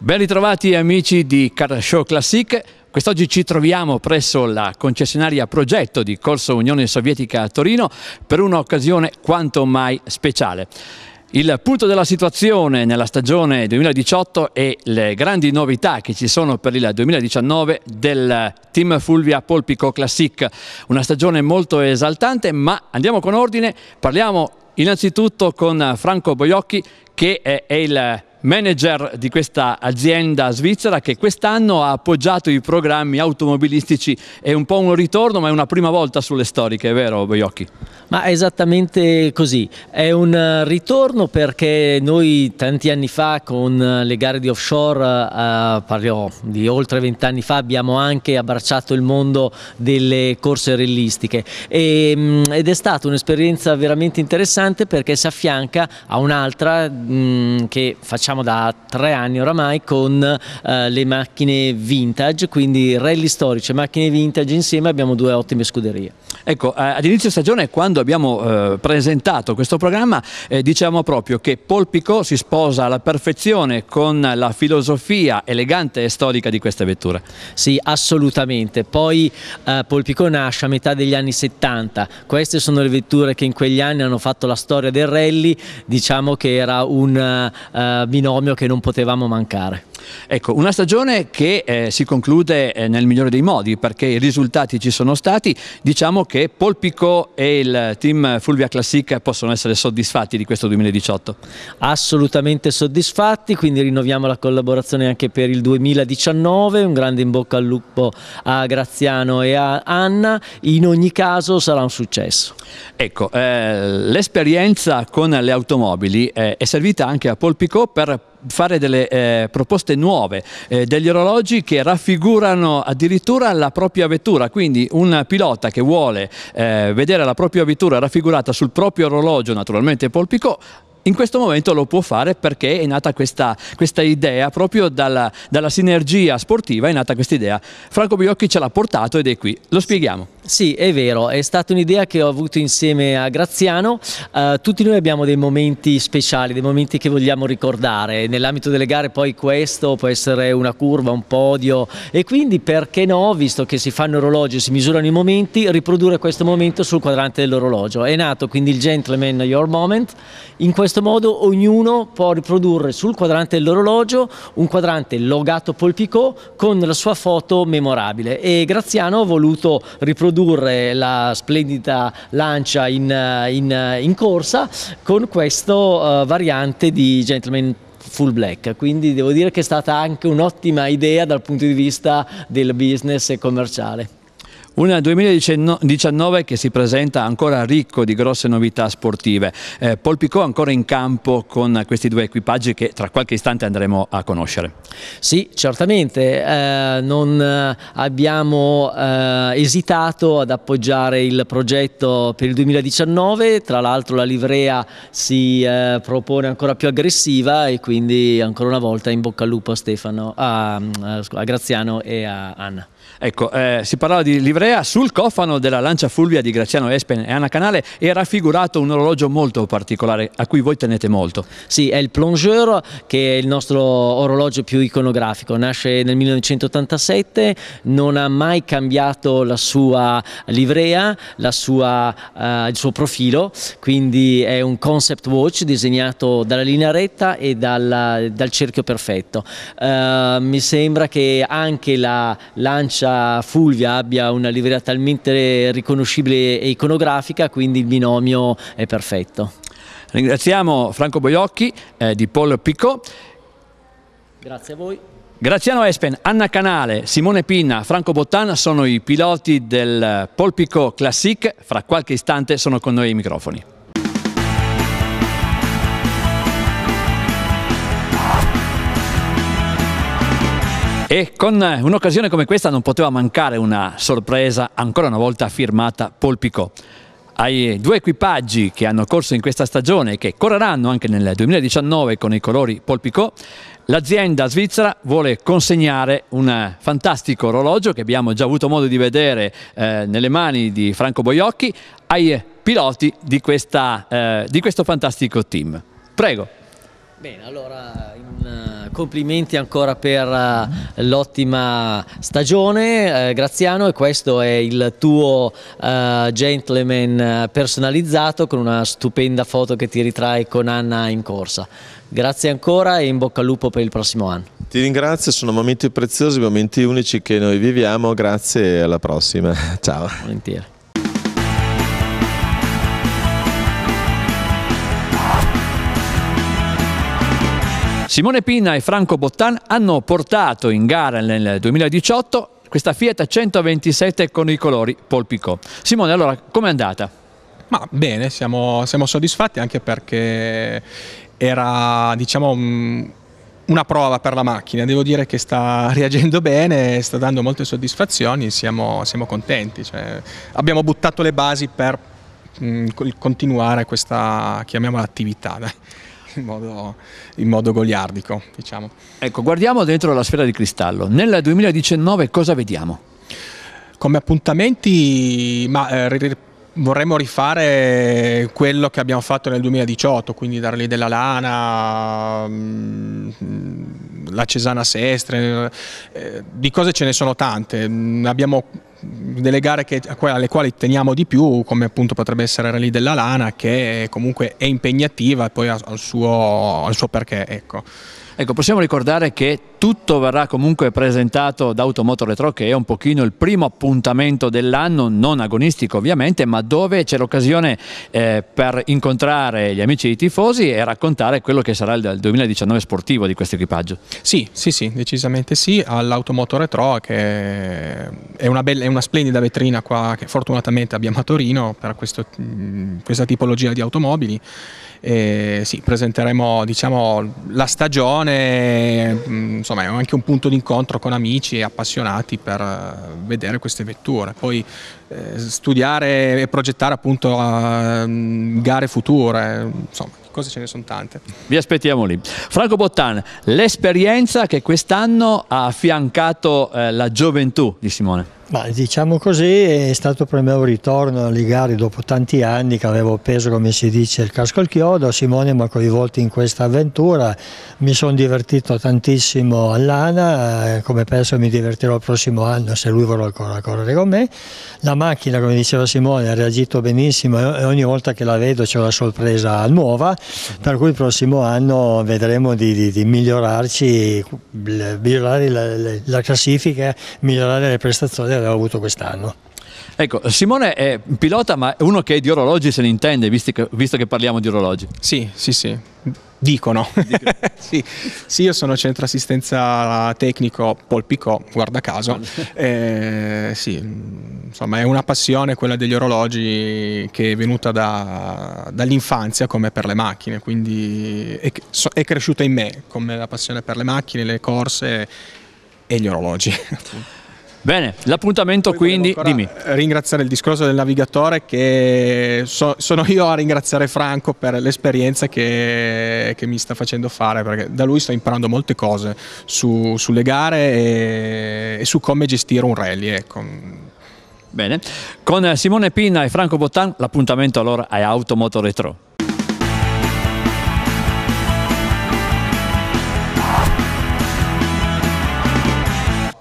Ben ritrovati amici di Car Show Classic. Quest'oggi ci troviamo presso la concessionaria Progetto di Corso Unione Sovietica a Torino per un'occasione quanto mai speciale. Il punto della situazione nella stagione 2018 e le grandi novità che ci sono per il 2019 del team Fulvia Polpico Classic. Una stagione molto esaltante, ma andiamo con ordine. Parliamo innanzitutto con Franco Boiocchi che è il manager di questa azienda svizzera che quest'anno ha appoggiato i programmi automobilistici. È un po' un ritorno, ma è una prima volta sulle storiche, è vero Boiocchi? Ma è esattamente così, è un ritorno perché noi tanti anni fa con le gare di offshore, eh, parliamo di oltre vent'anni fa, abbiamo anche abbracciato il mondo delle corse realistiche e, mm, ed è stata un'esperienza veramente interessante perché si affianca a un'altra mh, mm, che facciamo facciamo da tre anni oramai con eh, le macchine vintage, quindi rally storici e macchine vintage insieme abbiamo due ottime scuderie. Ecco, eh, ad stagione quando abbiamo eh, presentato questo programma eh, diciamo proprio che Polpico si sposa alla perfezione con la filosofia elegante e storica di queste vetture. Sì, assolutamente. Poi eh, Polpico nasce a metà degli anni 70, queste sono le vetture che in quegli anni hanno fatto la storia del rally, diciamo che era un uh, binomio che non potevamo mancare. Ecco, una stagione che eh, si conclude eh, nel migliore dei modi perché i risultati ci sono stati, diciamo che Polpico e il team Fulvia Classic possono essere soddisfatti di questo 2018. Assolutamente soddisfatti, quindi rinnoviamo la collaborazione anche per il 2019, un grande in bocca al lupo a Graziano e a Anna, in ogni caso sarà un successo. Ecco, eh, l'esperienza con le automobili eh, è servita anche a Polpico per fare delle eh, proposte nuove, eh, degli orologi che raffigurano addirittura la propria vettura, quindi un pilota che vuole eh, vedere la propria vettura raffigurata sul proprio orologio, naturalmente Paul in questo momento lo può fare perché è nata questa, questa idea, proprio dalla, dalla sinergia sportiva è nata questa idea. Franco Biocchi ce l'ha portato ed è qui, lo spieghiamo. Sì, è vero, è stata un'idea che ho avuto insieme a Graziano. Uh, tutti noi abbiamo dei momenti speciali, dei momenti che vogliamo ricordare. Nell'ambito delle gare poi questo può essere una curva, un podio e quindi perché no, visto che si fanno orologi e si misurano i momenti, riprodurre questo momento sul quadrante dell'orologio. È nato quindi il Gentleman Your Moment. In questo modo ognuno può riprodurre sul quadrante dell'orologio un quadrante logato Polpicò con la sua foto memorabile e Graziano ha voluto riprodurre ridurre la splendida lancia in, in, in corsa con questa uh, eh, variante di gentleman full black, quindi devo dire che è stata anche un'ottima idea dal punto di vista del business commerciale. Un 2019 che si presenta ancora ricco di grosse novità sportive. Eh, Polpicò ancora in campo con questi due equipaggi che tra qualche istante andremo a conoscere. Sì, certamente. Eh, non eh, abbiamo eh, esitato ad appoggiare il progetto per il 2019. Tra l'altro la livrea si eh, propone ancora più aggressiva e quindi ancora una volta in bocca al lupo a, Stefano, a, a Graziano e a Anna. Ecco, eh, si parlava di livrea, sul cofano della lancia fulvia di Graziano Espen e Anna Canale è raffigurato un orologio molto particolare a cui voi tenete molto. Sì, è il plongeur che è il nostro orologio più iconografico, nasce nel 1987, non ha mai cambiato la sua livrea, la sua, eh, il suo profilo, quindi è un concept watch disegnato dalla linea retta e dal, dal cerchio perfetto. Eh, mi sembra che anche la lancia stessa Fulvia abbia una livrea talmente riconoscibile e iconografica, quindi il binomio è perfetto. Ringraziamo Franco Boiocchi eh, di Paul Picot. Grazie a voi. Graziano Espen, Anna Canale, Simone Pinna, Franco Bottan sono i piloti del Paul Picot Classic. Fra qualche istante sono con noi i microfoni. E con un'occasione come questa non poteva mancare una sorpresa ancora una volta firmata Polpicò. Ai due equipaggi che hanno corso in questa stagione e che correranno anche nel 2019 con i colori Polpicò, l'azienda svizzera vuole consegnare un fantastico orologio che abbiamo già avuto modo di vedere eh, nelle mani di Franco Boiocchi ai piloti di, questa, eh, di questo fantastico team. Prego. Bene, allora in, uh, complimenti ancora per uh, l'ottima stagione eh, Graziano e questo è il tuo uh, gentleman personalizzato con una stupenda foto che ti ritrae con Anna in corsa. Grazie ancora e in bocca al lupo per il prossimo anno. Ti ringrazio, sono momenti preziosi, momenti unici che noi viviamo, grazie e alla prossima. Ciao. Volentieri. Simone Pinna e Franco Bottan hanno portato in gara nel 2018 questa Fiat 127 con i colori Polpico. Simone, allora, com'è andata? Ma bene, siamo, siamo soddisfatti anche perché era, diciamo, un una prova per la macchina, devo dire che sta reagendo bene, sta dando molte soddisfazioni, siamo, siamo contenti, cioè, abbiamo buttato le basi per mh, mm, continuare questa, chiamiamola attività. Dai in modo, in modo goliardico. Diciamo. Ecco, guardiamo dentro la sfera di cristallo. Nel 2019 cosa vediamo? Come appuntamenti, ma eh, vorremmo rifare quello che abbiamo fatto nel 2018, quindi dargli della lana. Mh, mm, la Cesana Sestre, eh, di cose ce ne sono tante, mm, abbiamo delle gare che, alle quali teniamo di più come appunto potrebbe essere Rally della Lana che comunque è impegnativa e poi ha, il suo, suo perché. Ecco. Ecco, possiamo ricordare che tutto verrà comunque presentato da Automotor Retro che è un pochino il primo appuntamento dell'anno, non agonistico ovviamente, ma dove c'è l'occasione eh, per incontrare gli amici e i tifosi e raccontare quello che sarà il 2019 sportivo di questo equipaggio. Sì, sì, sì, decisamente sì, all'Automotor Retro che è una, bella, è una splendida vetrina qua che fortunatamente abbiamo a Torino per questo, mm, questa tipologia di automobili eh, sì, presenteremo diciamo, la stagione, mm, insomma è anche un punto d'incontro con amici e appassionati per eh, vedere queste vetture. Poi eh, studiare e progettare appunto eh, gare future, insomma cose ce ne sono tante. Vi aspettiamo lì. Franco Bottan, l'esperienza che quest'anno ha affiancato eh, la gioventù di Simone. Ma diciamo così, è stato per me un ritorno alle gare dopo tanti anni che avevo peso, come si dice, il casco al chiodo. Simone mi ha coinvolto in questa avventura, mi sono divertito tantissimo all'ANA, eh, come penso mi divertirò il prossimo anno se lui vorrà ancora correre con me. La macchina, come diceva Simone, ha reagito benissimo e ogni volta che la vedo c'è una sorpresa nuova per cui il prossimo anno vedremo di, di, di migliorarci, migliorare la, la classifica, migliorare le prestazioni che abbiamo avuto quest'anno. Ecco, Simone è pilota ma è uno che di orologi se ne intende, visto che, visto che parliamo di orologi. Sì, sì, sì Dicono. sì. sì. io sono centro assistenza tecnico Polpicò, guarda caso. Eh, sì, insomma, è una passione quella degli orologi che è venuta da, dall'infanzia come per le macchine, quindi è, è cresciuta in me come la passione per le macchine, le corse e gli orologi. Bene, l'appuntamento Poi quindi, dimmi. Ringraziare il discorso del navigatore che so, sono io a ringraziare Franco per l'esperienza che, che, mi sta facendo fare, perché da lui sto imparando molte cose su, sulle gare e, e, su come gestire un rally. Ecco. Bene, con Simone Pinna e Franco Bottan l'appuntamento allora è Automoto Retro.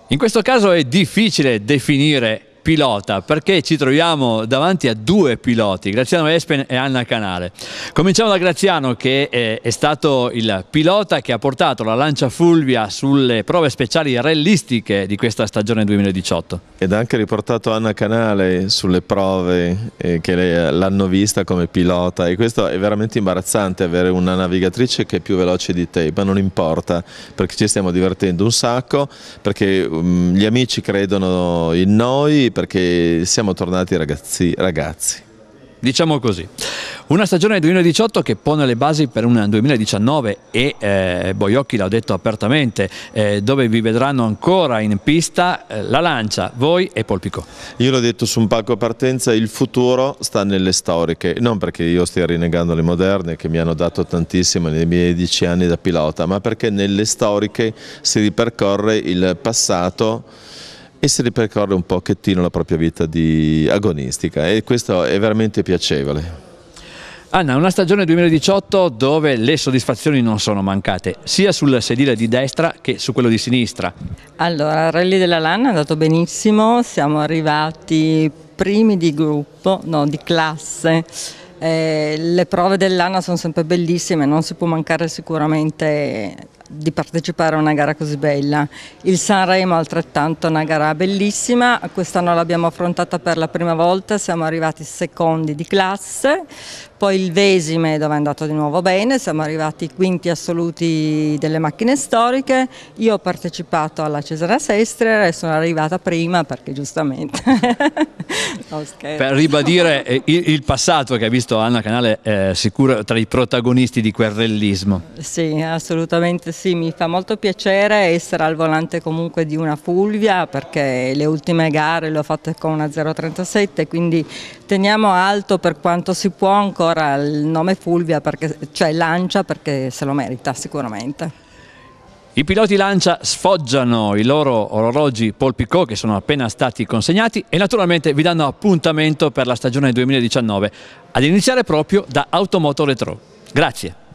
In questo caso è difficile definire pilota perché ci troviamo davanti a due piloti, Graziano Espen e Anna Canale. Cominciamo da Graziano che è, eh, è stato il pilota che ha portato la Lancia Fulvia sulle prove speciali rallistiche di questa stagione 2018. Ed ha anche riportato Anna Canale sulle prove eh, che eh, l'hanno vista come pilota e questo è veramente imbarazzante avere una navigatrice che è più veloce di te, ma non importa perché ci stiamo divertendo un sacco, perché mm, gli amici credono in noi, perché siamo tornati ragazzi, ragazzi. Diciamo così. Una stagione 2018 che pone le basi per un 2019 e eh, Boiocchi l'ha detto apertamente, eh, dove vi vedranno ancora in pista eh, la Lancia, voi e Polpico. Io l'ho detto su un palco a partenza, il futuro sta nelle storiche, non perché io stia rinnegando le moderne che mi hanno dato tantissimo nei miei dieci anni da pilota, ma perché nelle storiche si ripercorre il passato e si ripercorre un pochettino la propria vita di agonistica e questo è veramente piacevole. Anna, una stagione 2018 dove le soddisfazioni non sono mancate, sia sul sedile di destra che su quello di sinistra. Allora, il rally della Lanna è andato benissimo, siamo arrivati primi di gruppo, no, di classe. Eh, le prove dell'ANA sono sempre bellissime, non si può mancare sicuramente di partecipare a una gara così bella. Il Sanremo altrettanto è una gara bellissima, quest'anno l'abbiamo affrontata per la prima volta, siamo arrivati secondi di classe, poi il Vesime dove è andato di nuovo bene, siamo arrivati ai quinti assoluti delle macchine storiche, io ho partecipato alla Cesara Sestre e sono arrivata prima perché giustamente... no, per ribadire eh, il, passato che ha visto Anna Canale eh, sicuro tra i protagonisti di quel querrellismo. Sì, assolutamente sì, mi fa molto piacere essere al volante comunque di una Fulvia perché le ultime gare le ho fatte con una 037, quindi teniamo alto per quanto si può ancora ancora il nome Fulvia, perché, cioè Lancia, perché se lo merita sicuramente. I piloti Lancia sfoggiano i loro orologi Paul Picot che sono appena stati consegnati e naturalmente vi danno appuntamento per la stagione 2019, ad iniziare proprio da Automoto Retro. Grazie.